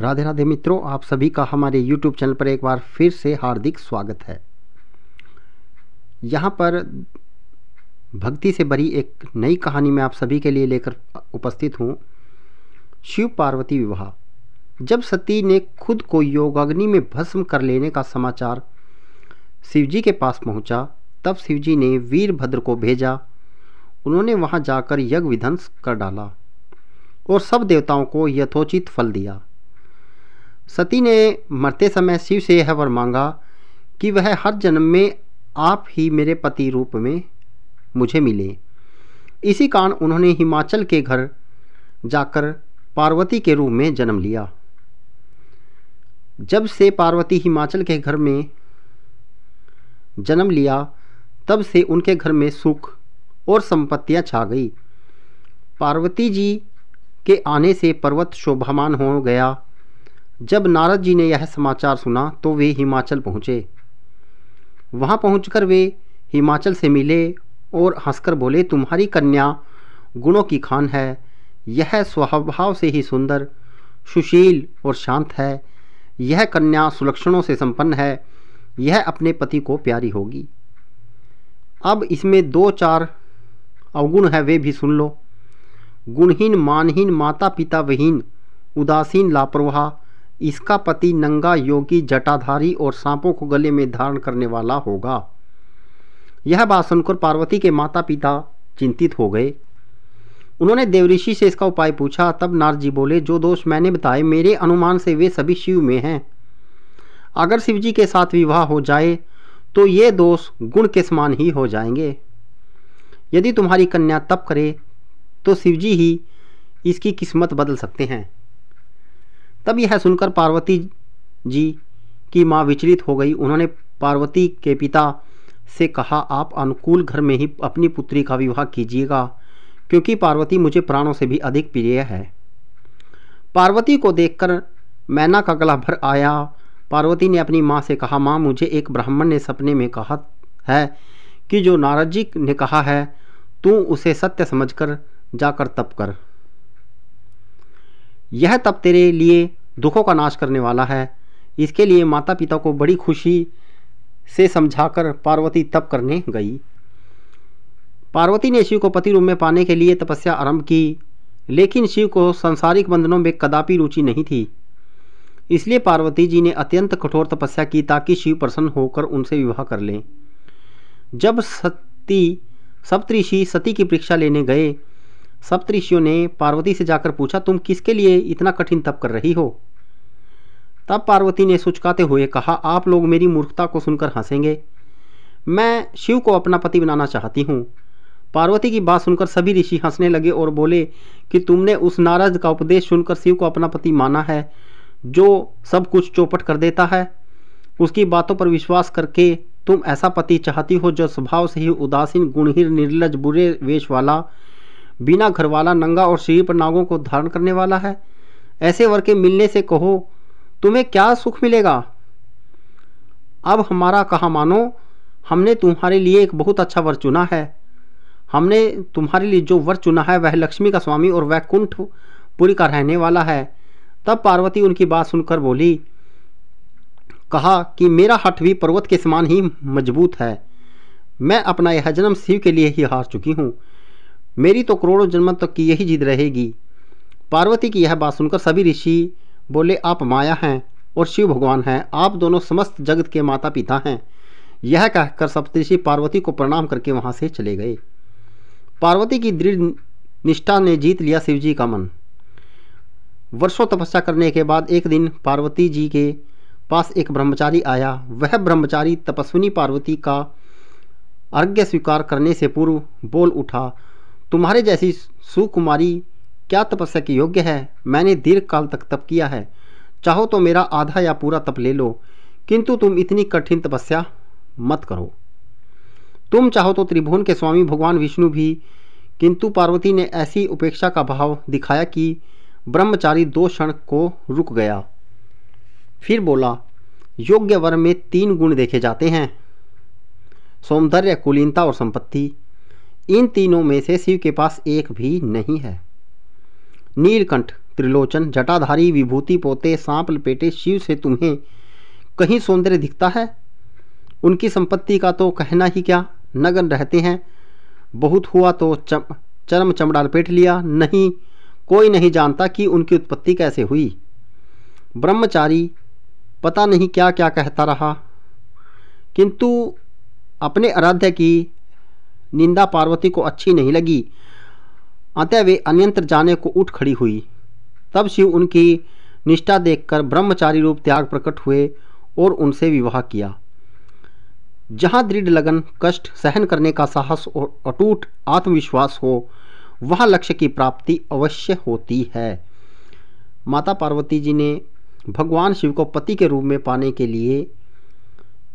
राधे राधे मित्रों आप सभी का हमारे यूट्यूब चैनल पर एक बार फिर से हार्दिक स्वागत है यहाँ पर भक्ति से भरी एक नई कहानी मैं आप सभी के लिए लेकर उपस्थित हूँ शिव पार्वती विवाह जब सती ने खुद को योगाग्नि में भस्म कर लेने का समाचार शिवजी के पास पहुँचा तब शिवजी ने वीरभद्र को भेजा उन्होंने वहाँ जाकर यज्ञ विध्वंस कर डाला और सब देवताओं को यथोचित फल दिया सती ने मरते समय शिव से यह वर मांगा कि वह हर जन्म में आप ही मेरे पति रूप में मुझे मिले इसी कारण उन्होंने हिमाचल के घर जाकर पार्वती के रूप में जन्म लिया जब से पार्वती हिमाचल के घर में जन्म लिया तब से उनके घर में सुख और संपत्तियां छा गई पार्वती जी के आने से पर्वत शोभामान हो गया जब नारद जी ने यह समाचार सुना तो वे हिमाचल पहुँचे वहाँ पहुँचकर वे हिमाचल से मिले और हंसकर बोले तुम्हारी कन्या गुणों की खान है यह स्वभाव से ही सुंदर सुशील और शांत है यह कन्या सुलक्षणों से संपन्न है यह अपने पति को प्यारी होगी अब इसमें दो चार अवगुण है वे भी सुन लो गुणहीन मानहीन माता पिता विहीन उदासीन लापरवाह इसका पति नंगा योगी जटाधारी और सांपों को गले में धारण करने वाला होगा यह बात सुनकर पार्वती के माता पिता चिंतित हो गए उन्होंने देवऋषि से इसका उपाय पूछा तब नारजी बोले जो दोष मैंने बताए मेरे अनुमान से वे सभी शिव में हैं अगर शिव जी के साथ विवाह हो जाए तो ये दोष गुण के समान ही हो जाएंगे यदि तुम्हारी कन्या तप करे तो शिवजी ही इसकी किस्मत बदल सकते हैं तब यह सुनकर पार्वती जी की माँ विचलित हो गई उन्होंने पार्वती के पिता से कहा आप अनुकूल घर में ही अपनी पुत्री का विवाह कीजिएगा क्योंकि पार्वती मुझे प्राणों से भी अधिक प्रिय है पार्वती को देखकर मैना का गला भर आया पार्वती ने अपनी माँ से कहा माँ मुझे एक ब्राह्मण ने सपने में कहा है कि जो नारद जी ने कहा है तू उसे सत्य समझकर जाकर तप कर यह तप तेरे लिए दुखों का नाश करने वाला है इसके लिए माता पिता को बड़ी खुशी से समझाकर पार्वती तप करने गई पार्वती ने शिव को पति रूप में पाने के लिए तपस्या आरंभ की लेकिन शिव को सांसारिक बंधनों में कदापि रुचि नहीं थी इसलिए पार्वती जी ने अत्यंत कठोर तपस्या की ताकि शिव प्रसन्न होकर उनसे विवाह कर लें जब सती सप्तऋषि सती की परीक्षा लेने गए सप्त ऋषियों ने पार्वती से जाकर पूछा तुम किसके लिए इतना कठिन तप कर रही हो तब पार्वती ने सुचकाते हुए कहा आप लोग मेरी मूर्खता को सुनकर हंसेंगे मैं शिव को अपना पति बनाना चाहती हूँ पार्वती की बात सुनकर सभी ऋषि हंसने लगे और बोले कि तुमने उस नारद का उपदेश सुनकर शिव को अपना पति माना है जो सब कुछ चौपट कर देता है उसकी बातों पर विश्वास करके तुम ऐसा पति चाहती हो जो स्वभाव से ही उदासीन गुणहीन निर्लज बुरे वेश वाला बिना घरवाला नंगा और सीढ़ी पर नागों को धारण करने वाला है ऐसे वर के मिलने से कहो तुम्हें क्या सुख मिलेगा अब हमारा कहा मानो हमने तुम्हारे लिए एक बहुत अच्छा वर चुना है हमने तुम्हारे लिए जो वर चुना है वह लक्ष्मी का स्वामी और वह कुंठपुरी का रहने वाला है तब पार्वती उनकी बात सुनकर बोली कहा कि मेरा हठ भी पर्वत के समान ही मजबूत है मैं अपना यह जन्म शिव के लिए ही हार चुकी हूँ मेरी तो करोड़ों जन्म तक की यही जिद रहेगी पार्वती की यह बात सुनकर सभी ऋषि बोले आप माया हैं और शिव भगवान हैं आप दोनों समस्त जगत के माता पिता हैं यह कहकर सप्तऋषि पार्वती को प्रणाम करके वहाँ से चले गए पार्वती की दृढ़ निष्ठा ने जीत लिया शिव जी का मन वर्षों तपस्या करने के बाद एक दिन पार्वती जी के पास एक ब्रह्मचारी आया वह ब्रह्मचारी तपस्विनी पार्वती का अर्घ्य स्वीकार करने से पूर्व बोल उठा तुम्हारे जैसी सुकुमारी क्या तपस्या की योग्य है मैंने दीर्घ काल तक तप किया है चाहो तो मेरा आधा या पूरा तप ले लो किंतु तुम इतनी कठिन तपस्या मत करो तुम चाहो तो त्रिभुवन के स्वामी भगवान विष्णु भी किंतु पार्वती ने ऐसी उपेक्षा का भाव दिखाया कि ब्रह्मचारी दो क्षण को रुक गया फिर बोला योग्य वर में तीन गुण देखे जाते हैं सौंदर्य कुलीनता और संपत्ति इन तीनों में से शिव के पास एक भी नहीं है नीलकंठ त्रिलोचन जटाधारी विभूति पोते सांप लपेटे शिव से तुम्हें कहीं सौंदर्य दिखता है उनकी संपत्ति का तो कहना ही क्या नगन रहते हैं बहुत हुआ तो चम, चरम चमड़ा लपेट लिया नहीं कोई नहीं जानता कि उनकी उत्पत्ति कैसे हुई ब्रह्मचारी पता नहीं क्या क्या कहता रहा किंतु अपने आराध्य की निंदा पार्वती को अच्छी नहीं लगी अतः वे अन्यंत्र जाने को उठ खड़ी हुई तब शिव उनकी निष्ठा देखकर ब्रह्मचारी रूप त्याग प्रकट हुए और उनसे विवाह किया जहाँ दृढ़ लगन कष्ट सहन करने का साहस और अटूट आत्मविश्वास हो वह लक्ष्य की प्राप्ति अवश्य होती है माता पार्वती जी ने भगवान शिव को पति के रूप में पाने के लिए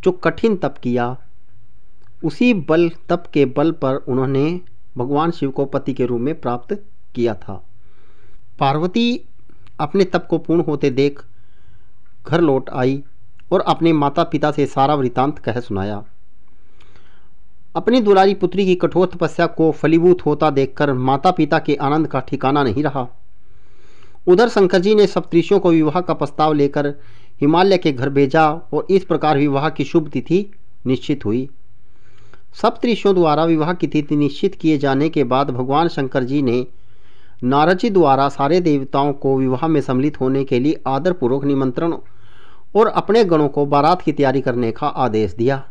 जो कठिन तप किया उसी बल तप के बल पर उन्होंने भगवान शिव को पति के रूप में प्राप्त किया था पार्वती अपने तप को पूर्ण होते देख घर लौट आई और अपने माता पिता से सारा वृतांत कह सुनाया अपनी दुलारी पुत्री की कठोर तपस्या को फलीभूत होता देखकर माता पिता के आनंद का ठिकाना नहीं रहा उधर शंकर जी ने सप्तृषियों को विवाह का प्रस्ताव लेकर हिमालय के घर भेजा और इस प्रकार विवाह की शुभ तिथि निश्चित हुई सप्तऋषियों द्वारा विवाह की तिथि निश्चित किए जाने के बाद भगवान शंकर जी ने नारद जी द्वारा सारे देवताओं को विवाह में सम्मिलित होने के लिए आदरपूर्वक निमंत्रण और अपने गणों को बारात की तैयारी करने का आदेश दिया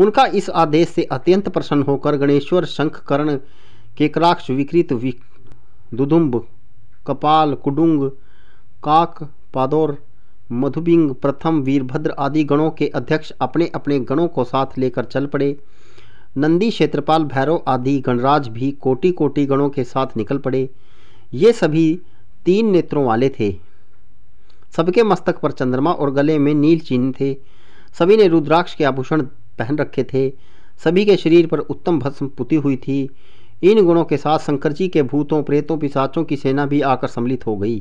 उनका इस आदेश से अत्यंत प्रसन्न होकर गणेश्वर शंख कर्ण क्राक्ष विकृत दुदुम्ब कपाल कुडुंग काक पादौर मधुबिंग प्रथम वीरभद्र आदि गणों के अध्यक्ष अपने अपने गणों को साथ लेकर चल पड़े नंदी क्षेत्रपाल भैरव आदि गणराज भी कोटि कोटि गणों के साथ निकल पड़े ये सभी तीन नेत्रों वाले थे सबके मस्तक पर चंद्रमा और गले में नील चिन्ह थे सभी ने रुद्राक्ष के आभूषण पहन रखे थे सभी के शरीर पर उत्तम भस्म पुती हुई थी इन गुणों के साथ शंकर जी के भूतों प्रेतों पिसाचों की सेना भी आकर सम्मिलित हो गई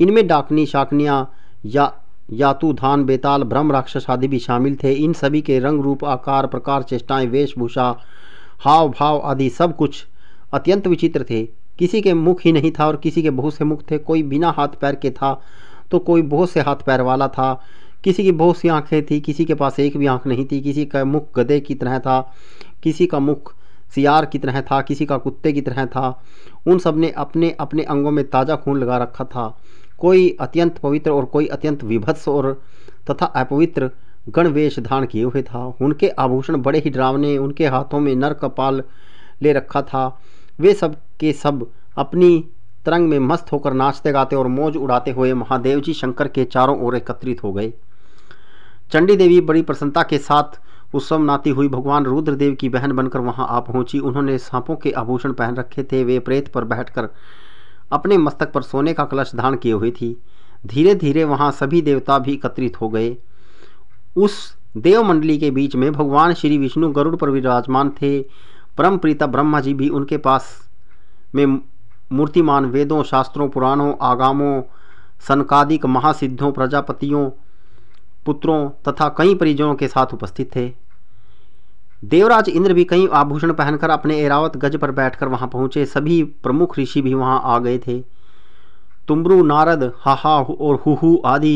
इनमें डाकनी शाकनियाँ या धान बेताल भ्रम राक्षस आदि भी शामिल थे इन सभी के रंग रूप आकार प्रकार चेष्टाएं वेशभूषा हाव भाव आदि सब कुछ अत्यंत विचित्र थे किसी के मुख ही नहीं था और किसी के बहुत से मुख थे कोई बिना हाथ पैर के था तो कोई बहुत से हाथ पैर वाला था किसी की बहुत सी आँखें थी किसी के पास एक भी आँख नहीं थी किसी का मुख गधे की तरह था किसी का मुख सियार की तरह था किसी का कुत्ते की तरह था उन सब ने अपने अपने अंगों में ताज़ा खून लगा रखा था कोई अत्यंत पवित्र और कोई अत्यंत विभत्स और तथा अपवित्र गणवेश धारण किए हुए था उनके आभूषण बड़े ही डरावने उनके हाथों में नर कपाल ले रखा था वे सब के सब अपनी तरंग में मस्त होकर नाचते गाते और मौज उड़ाते हुए महादेव जी शंकर के चारों ओर एकत्रित हो गए चंडी देवी बड़ी प्रसन्नता के साथ उत्सव नाती हुई भगवान रुद्रदेव की बहन बनकर वहां आ पहुंची उन्होंने सांपों के आभूषण पहन रखे थे वे प्रेत पर बैठकर अपने मस्तक पर सोने का कलश धारण किए हुए थी धीरे धीरे वहाँ सभी देवता भी एकत्रित हो गए उस देव मंडली के बीच में भगवान श्री विष्णु गरुड़ पर विराजमान थे परम प्रीता ब्रह्मा जी भी उनके पास में मूर्तिमान वेदों शास्त्रों पुराणों आगामों सनकादिक महासिद्धों प्रजापतियों पुत्रों तथा कई परिजनों के साथ उपस्थित थे देवराज इंद्र भी कई आभूषण पहनकर अपने एरावत गज पर बैठकर वहां पहुंचे सभी प्रमुख ऋषि भी वहां आ गए थे तुम्बरु नारद हाहा और हुहू आदि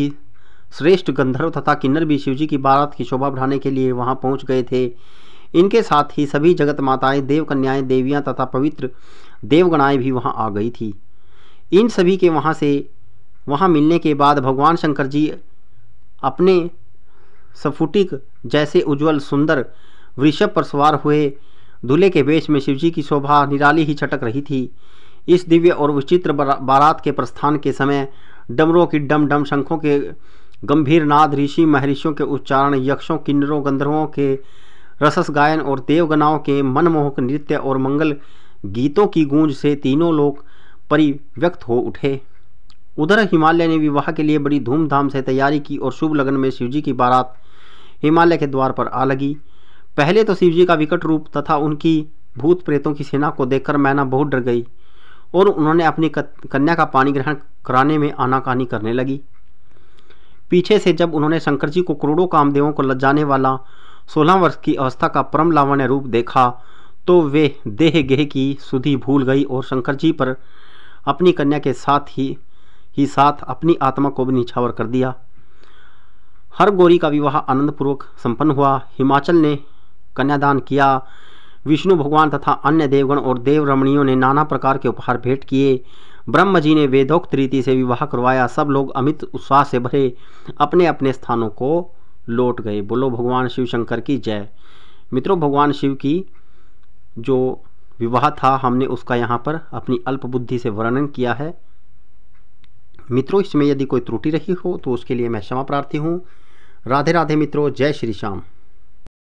श्रेष्ठ गंधर्व तथा किन्नर भी शिवजी की बारात की शोभा बढ़ाने के लिए वहां पहुंच गए थे इनके साथ ही सभी जगत माताएं देवकन्याएं देवियां तथा पवित्र देवगणाएं भी वहां आ गई थी इन सभी के वहां से वहां मिलने के बाद भगवान शंकर जी अपने स्फुटिक जैसे उज्जवल सुंदर वृषभ पर सवार हुए दूल्हे के वेश में शिवजी की शोभा निराली ही छटक रही थी इस दिव्य और विचित्र बारात के प्रस्थान के समय डमरों की डम डम शंखों के गंभीर नाद ऋषि महर्षियों के उच्चारण यक्षों किन्नरों गंधर्वों के रसस गायन और देवगनाओं के मनमोहक नृत्य और मंगल गीतों की गूंज से तीनों लोग परिव्यक्त हो उठे उधर हिमालय ने विवाह के लिए बड़ी धूमधाम से तैयारी की और शुभ लगन में शिवजी की बारात हिमालय के द्वार पर आ लगी पहले तो शिव जी का विकट रूप तथा उनकी भूत प्रेतों की सेना को देखकर मैना बहुत डर गई और उन्होंने अपनी कन्या का पानी ग्रहण कराने में आनाकानी करने लगी पीछे से जब उन्होंने शंकर जी को करोड़ों कामदेवों को लज्जाने वाला सोलह वर्ष की अवस्था का परम लावण्य रूप देखा तो वे देह गेह की सुधि भूल गई और शंकर जी पर अपनी कन्या के साथ ही ही साथ अपनी आत्मा को भी निछावर कर दिया हर गौरी का विवाह आनंदपूर्वक संपन्न हुआ हिमाचल ने कन्यादान किया विष्णु भगवान तथा अन्य देवगण और देव रमणियों ने नाना प्रकार के उपहार भेंट किए ब्रह्म जी ने वेदोक्त रीति से विवाह करवाया सब लोग अमित उत्साह से भरे अपने अपने स्थानों को लौट गए बोलो भगवान शिव शंकर की जय मित्रों भगवान शिव की जो विवाह था हमने उसका यहाँ पर अपनी अल्प बुद्धि से वर्णन किया है मित्रों इसमें यदि कोई त्रुटि रही हो तो उसके लिए मैं क्षमा प्रार्थी हूँ राधे राधे मित्रों जय श्री श्याम